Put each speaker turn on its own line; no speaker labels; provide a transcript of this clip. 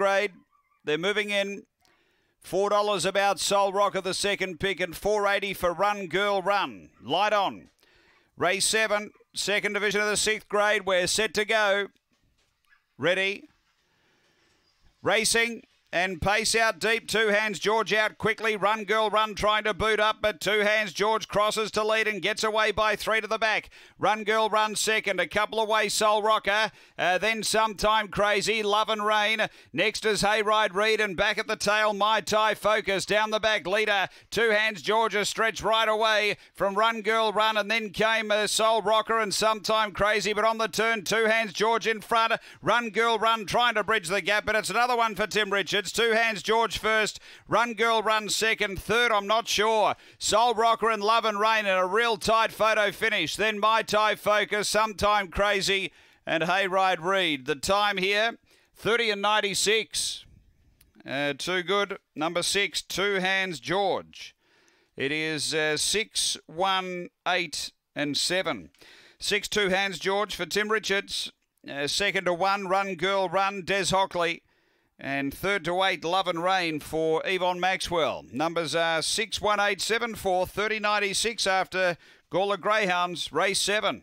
grade. They're moving in. Four dollars about Soul Rock of the second pick and four eighty for Run Girl Run. Light on. Race seven, second division of the sixth grade. We're set to go. Ready. Racing. And pace out deep. Two hands George out quickly. Run girl run trying to boot up, but two hands George crosses to lead and gets away by three to the back. Run girl run second. A couple away Soul Rocker. Uh, then sometime crazy Love and Rain. Next is Hayride Reed and back at the tail My Tie Focus down the back leader. Two hands George stretched right away from Run Girl Run and then came uh, Soul Rocker and sometime crazy, but on the turn two hands George in front. Run Girl Run trying to bridge the gap, but it's another one for Tim Richards. It's two hands, George first. Run Girl, run second. Third, I'm not sure. Soul Rocker and Love and Rain in a real tight photo finish. Then My Tie Focus, Sometime Crazy, and Hayride Reed. The time here, 30 and 96. Uh, too good. Number six, two hands, George. It is uh, six, one, eight, and seven. Six, two hands, George, for Tim Richards. Uh, second to one, Run Girl Run, Des Hockley. And third to eight, Love and Rain for Yvonne Maxwell. Numbers are 61874, 3096 after Gawler Greyhounds, race seven.